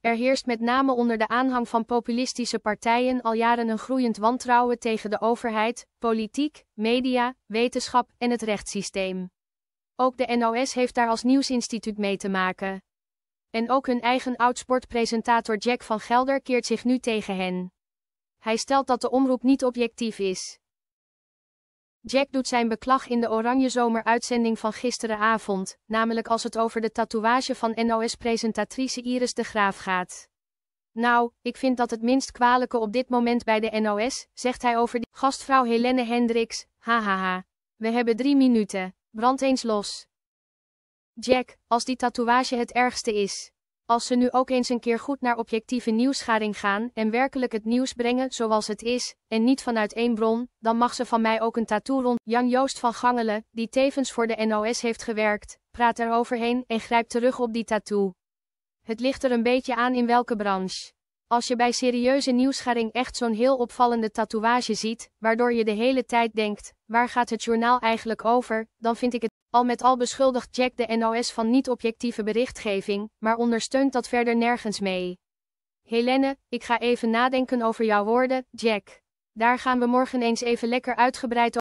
Er heerst met name onder de aanhang van populistische partijen al jaren een groeiend wantrouwen tegen de overheid, politiek, media, wetenschap en het rechtssysteem. Ook de NOS heeft daar als nieuwsinstituut mee te maken. En ook hun eigen oudsportpresentator Jack van Gelder keert zich nu tegen hen. Hij stelt dat de omroep niet objectief is. Jack doet zijn beklag in de Oranje Zomer-uitzending van gisterenavond, namelijk als het over de tatoeage van NOS-presentatrice Iris de Graaf gaat. Nou, ik vind dat het minst kwalijke op dit moment bij de NOS, zegt hij over die gastvrouw Helene Hendricks, hahaha. We hebben drie minuten, brand eens los. Jack, als die tatoeage het ergste is. Als ze nu ook eens een keer goed naar objectieve nieuwsgaring gaan en werkelijk het nieuws brengen zoals het is, en niet vanuit één bron, dan mag ze van mij ook een tattoo rond. Jan Joost van Gangelen, die tevens voor de NOS heeft gewerkt, praat eroverheen en grijpt terug op die tattoo. Het ligt er een beetje aan in welke branche. Als je bij serieuze nieuwsgaring echt zo'n heel opvallende tatoeage ziet, waardoor je de hele tijd denkt, waar gaat het journaal eigenlijk over, dan vind ik het al met al beschuldigt Jack de NOS van niet-objectieve berichtgeving, maar ondersteunt dat verder nergens mee. Helene, ik ga even nadenken over jouw woorden, Jack. Daar gaan we morgen eens even lekker uitgebreid over.